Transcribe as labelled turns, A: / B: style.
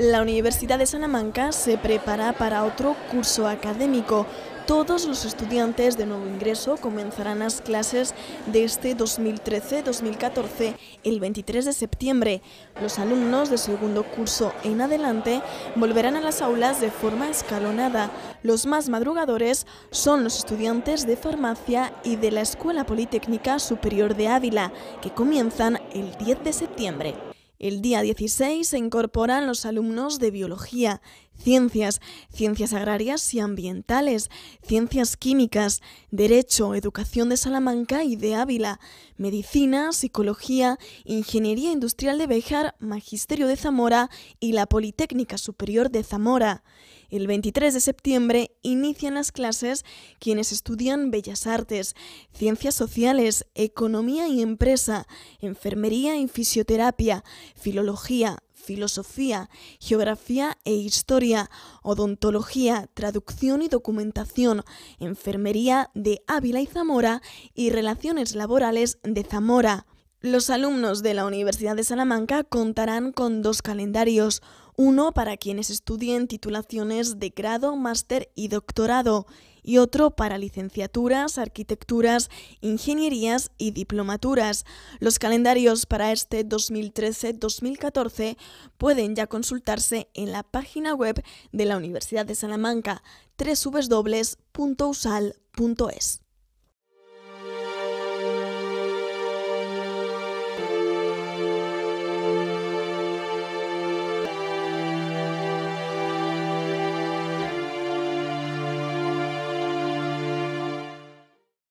A: La Universidad de Salamanca se prepara para otro curso académico. Todos los estudiantes de nuevo ingreso comenzarán las clases de este 2013-2014 el 23 de septiembre. Los alumnos de segundo curso en adelante volverán a las aulas de forma escalonada. Los más madrugadores son los estudiantes de farmacia y de la Escuela Politécnica Superior de Ávila, que comienzan el 10 de septiembre. El día 16 se incorporan los alumnos de biología ciencias, ciencias agrarias y ambientales, ciencias químicas, derecho, educación de Salamanca y de Ávila, medicina, psicología, ingeniería industrial de Bejar, magisterio de Zamora y la Politécnica Superior de Zamora. El 23 de septiembre inician las clases quienes estudian Bellas Artes, Ciencias Sociales, Economía y Empresa, Enfermería y Fisioterapia, Filología, filosofía, geografía e historia, odontología, traducción y documentación, enfermería de Ávila y Zamora y relaciones laborales de Zamora. Los alumnos de la Universidad de Salamanca contarán con dos calendarios, uno para quienes estudien titulaciones de grado, máster y doctorado, y otro para licenciaturas, arquitecturas, ingenierías y diplomaturas. Los calendarios para este 2013-2014 pueden ya consultarse en la página web de la Universidad de Salamanca, www.usal.es.